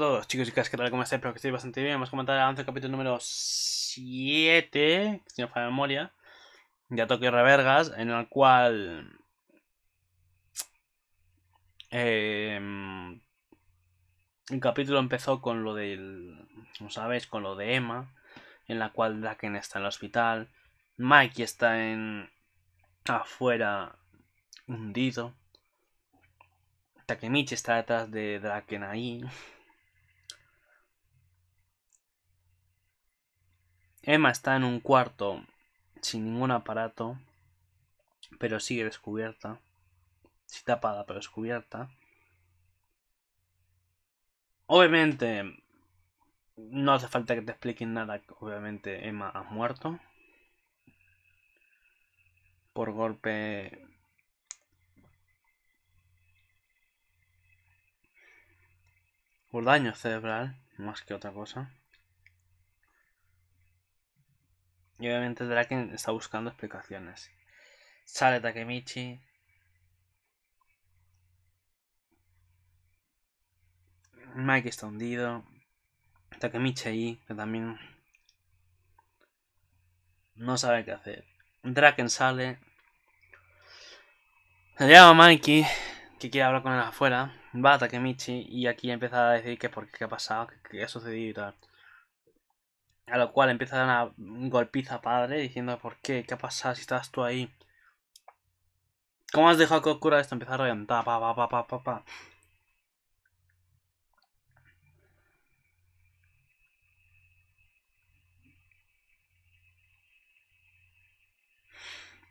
todos, chicos y chicas, ¿qué tal? ¿Cómo estáis? Espero que estéis bastante bien. Vamos a comentar el avance del capítulo número 7, si no falla memoria, de Tokio Revergas, en el cual... Em, el capítulo empezó con lo del... como sabéis? Con lo de Emma, en la cual Draken está en el hospital, Mikey está en... afuera, hundido. Takemichi está detrás de Draken ahí. Emma está en un cuarto sin ningún aparato, pero sigue descubierta. si tapada, pero descubierta. Obviamente, no hace falta que te expliquen nada. Obviamente, Emma ha muerto. Por golpe... Por daño cerebral, más que otra cosa. Y obviamente Draken está buscando explicaciones. Sale Takemichi. Mike está hundido. Takemichi ahí, que también no sabe qué hacer. Draken sale. Se llama Mikey, que quiere hablar con él afuera. Va a Takemichi y aquí empieza a decir que por qué, ha pasado, que qué ha sucedido y tal. A lo cual empieza a dar una golpiza padre diciendo, ¿por qué? ¿Qué ha pasado si estás tú ahí? ¿Cómo has dejado que ocurra esto? Empieza a reventar, pa, pa, pa, pa, pa,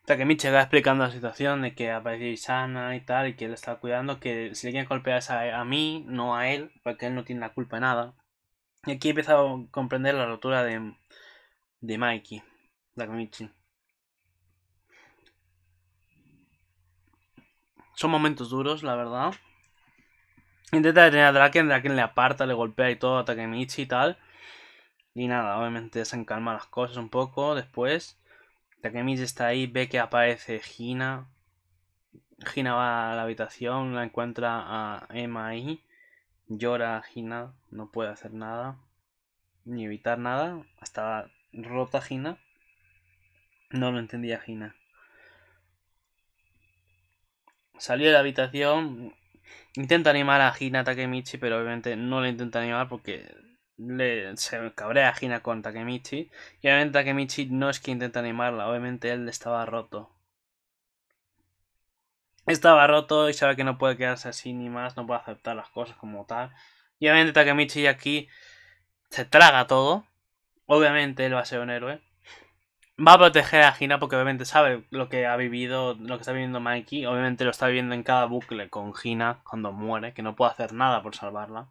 que va explicando la situación de que aparece sana y tal, y que él está cuidando, que si le quieren golpear a, a mí, no a él, porque él no tiene la culpa de nada. Y aquí he empezado a comprender la rotura de, de Mikey, Takemichi. Son momentos duros, la verdad. Intenta detener a Draken, Draken le aparta, le golpea y todo a Takemichi y tal. Y nada, obviamente se encalma las cosas un poco después. Takemichi está ahí, ve que aparece Gina. Gina va a la habitación, la encuentra a Emma ahí. Llora Gina, no puede hacer nada, ni evitar nada, estaba rota Gina. No lo entendía Gina. Salió de la habitación, intenta animar a Gina Takemichi, pero obviamente no le intenta animar porque le, se cabrea a Gina con Takemichi. Y obviamente Takemichi no es que intenta animarla, obviamente él estaba roto. Estaba roto y sabe que no puede quedarse así ni más, no puede aceptar las cosas como tal. Y obviamente Takemichi aquí se traga todo. Obviamente él va a ser un héroe. Va a proteger a Hina porque obviamente sabe lo que ha vivido, lo que está viviendo Mikey. Obviamente lo está viviendo en cada bucle con Hina cuando muere, que no puede hacer nada por salvarla.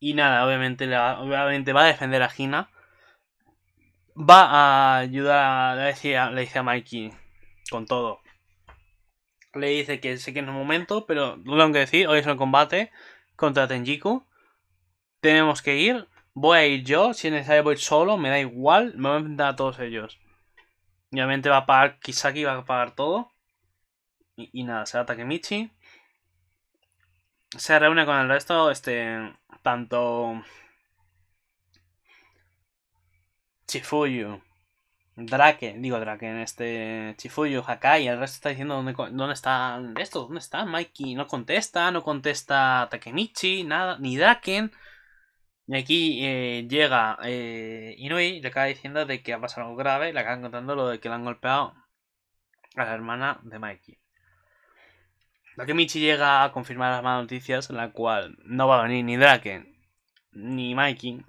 Y nada, obviamente, obviamente va a defender a Hina. Va a ayudar, a, le dice a Mikey con todo le dice que sé que en un momento, pero lo tengo que decir, hoy es el combate contra Tenjiku. Tenemos que ir, voy a ir yo, si es necesario voy solo, me da igual, me voy a enfrentar a todos ellos. Y obviamente va a pagar, Kisaki va a pagar todo. Y, nada, se ataque Michi. Se reúne con el resto, este, tanto Chifuyu Draken, digo Draken, en este Chifuyu, Hakai, el resto está diciendo dónde, dónde están esto dónde están Mikey, no contesta, no contesta Takemichi, nada, ni Draken. Y aquí eh, llega eh, Inui, le acaba diciendo de que ha pasado algo grave, le acaban contando lo de que le han golpeado a la hermana de Mikey. Takemichi llega a confirmar las malas noticias, en la cual no va a venir ni Draken ni Mikey.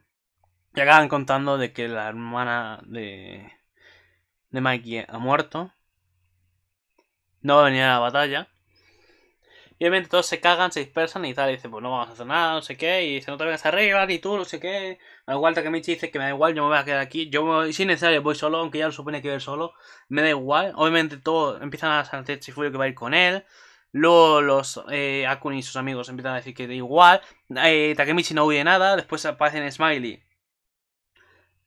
le acaban contando de que la hermana de de Mikey ha muerto. No va a venir a la batalla. Y obviamente todos se cagan, se dispersan y tal. Y dice, pues no vamos a hacer nada, no sé qué. Y dice, no te vengas arriba, ni tú, no sé qué. Al igual Takemichi dice que me da igual, yo me voy a quedar aquí. Yo, voy, si es necesario, voy solo, aunque ya lo supone que voy solo. Me da igual. Obviamente todos empiezan a sentir Chifurio que va a ir con él. Luego los eh, Akun y sus amigos empiezan a decir que da igual. Eh, Takemichi no huye nada. Después aparecen Smiley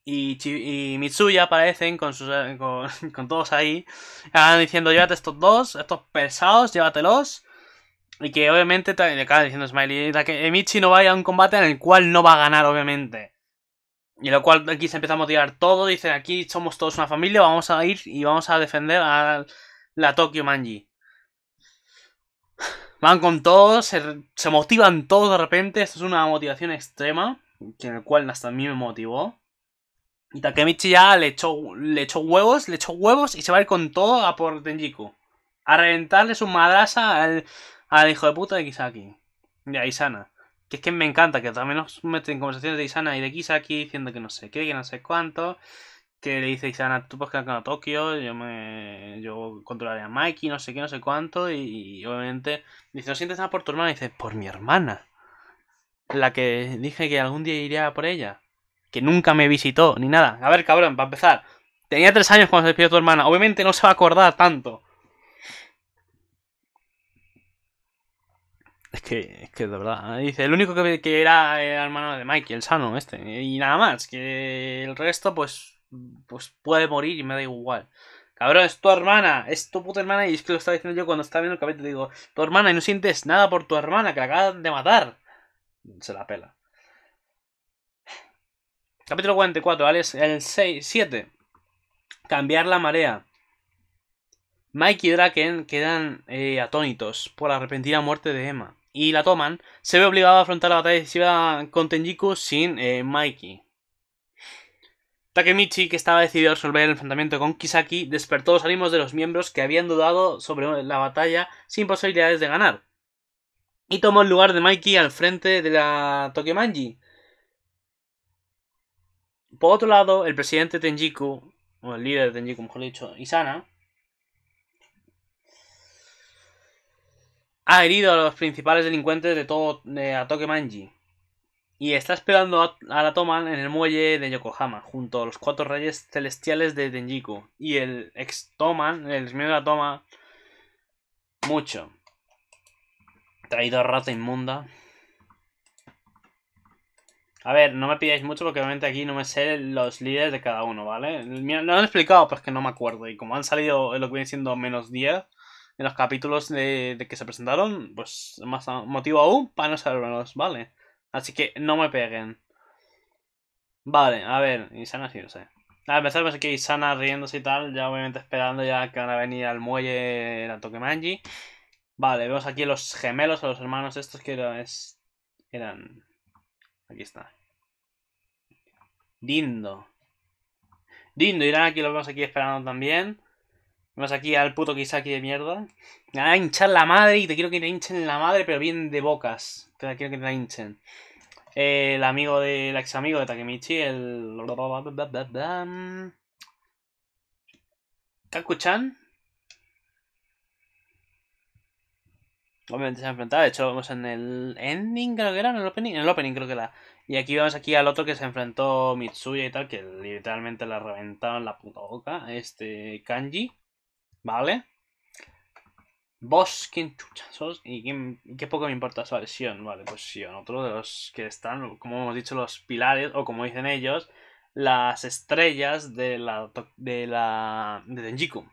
y, Mitsuya aparecen eh, con, todos ahí. Acaban diciendo, llévate estos dos, estos pesados, llévatelos. Y que obviamente le acaban diciendo Smiley que no vaya a un combate en el cual no va a ganar, obviamente. Y lo cual aquí se empieza a motivar todo. Dicen, aquí somos todos una familia, vamos a ir y vamos a defender a la Tokyo Manji. Van con todos, se, motivan todos de repente. Esto es una motivación extrema, que en el cual hasta a mí me motivó. Y Takemichi ya le echó, le echó huevos, le echó huevos y se va a ir con todo a por Tenjiku. A reventarle su madrasa al, hijo de puta de Kisaki. De Isana Que es que me encanta, que también nos meten conversaciones de Isana y de Kisaki diciendo que no sé qué, que no sé cuánto. Que le dice Isana, tú puedes quedar a Tokio, yo me yo controlaré a Mikey, no sé qué, no sé cuánto. Y, obviamente dice, no sientes nada por tu hermana. dice, por mi hermana. La que dije que algún día iría por ella que nunca me visitó ni nada. A ver, cabrón, para empezar. Tenía tres años cuando se despidió tu hermana. Obviamente no se va a acordar tanto. Es que, es que de verdad. ¿eh? Dice, el único que, que era el hermano de Mikey, el sano, este. Y nada más. Que el resto, pues. Pues puede morir y me da igual. Cabrón, es tu hermana, es tu puta hermana. Y es que lo estaba diciendo yo cuando estaba viendo el cabello. Te digo, tu hermana y no sientes nada por tu hermana que la acaban de matar. Se la pela. Capítulo 44, el 6, 7. Cambiar la marea. Mikey y Draken quedan eh, atónitos por la repentina muerte de Emma y la toman, se ve obligado a afrontar la batalla decisiva con Tenjiku sin eh, Mikey. Takemichi, que estaba decidido a resolver el enfrentamiento con Kisaki, despertó los ánimos de los miembros que habían dudado sobre la batalla sin posibilidades de ganar. Y tomó el lugar de Mikey al frente de la Tokemanji, por otro lado, el presidente Tenjiku, o el líder de Tenjiku, mejor dicho, Isana, ha herido a los principales delincuentes de todo de Atoke Manji. Y está esperando a, la Toman en el muelle de Yokohama, junto a los cuatro reyes celestiales de Tenjiku. Y el ex Toman, el ex de la Toma, mucho. a rata inmunda. A ver, no me pidáis mucho porque obviamente aquí no me sé los líderes de cada uno, ¿vale? ¿No lo han explicado, pero es que no me acuerdo. Y como han salido lo que viene siendo menos 10 en los capítulos de, que se presentaron, pues más motivo aún para no saberlos, ¿vale? Así que no me peguen. Vale, a ver, Isana sí no sé. A pesar de aquí Isana riéndose y tal, ya obviamente esperando ya que van a venir al muelle la Tokemanji. Vale, vemos aquí los gemelos a los hermanos estos que eran eran Aquí está. Dindo. Dindo Irán, aquí, lo vemos aquí esperando también. Vemos aquí al puto Kisaki de mierda. Me a hinchar la madre y te quiero que te hinchen la madre, pero bien de bocas. Te quiero que te la hinchen. El amigo de de, ex amigo de Takemichi, el. Kaku-chan. obviamente se ha enfrentado. De hecho, vamos en el ending, creo que era, en el opening, en el opening creo que era. Y aquí vemos aquí al otro que se enfrentó Mitsuya y tal, que literalmente le reventaron la puta boca. Este Kanji, ¿vale? Boss, ¿quién Y qué poco me importa su versión. Vale, pues sí, otro de los que están, como hemos dicho, los pilares, o como dicen ellos, las estrellas de la de la de Denjiku.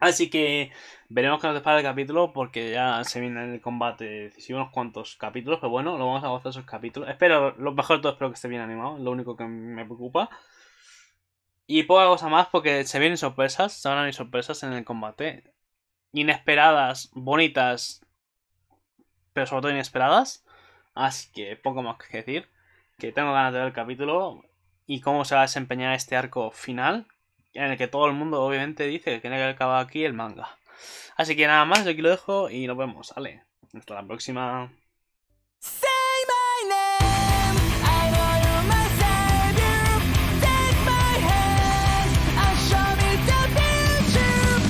Así que veremos que nos depara el capítulo porque ya se viene el combate decisivo unos cuantos capítulos, pero bueno, lo vamos a gozar esos capítulos. Espero, lo mejor de todo, espero que esté bien animado, lo único que me preocupa. Y poca cosa más porque se vienen sorpresas, se van a venir sorpresas en el combate. Inesperadas, bonitas, pero sobre todo inesperadas. Así que poco más que decir, que tengo ganas de ver el capítulo y cómo se va a desempeñar este arco final, en el que todo el mundo obviamente dice que tiene que acabar aquí el manga. Así que nada más, aquí lo dejo y nos vemos, ¿vale? Hasta la próxima.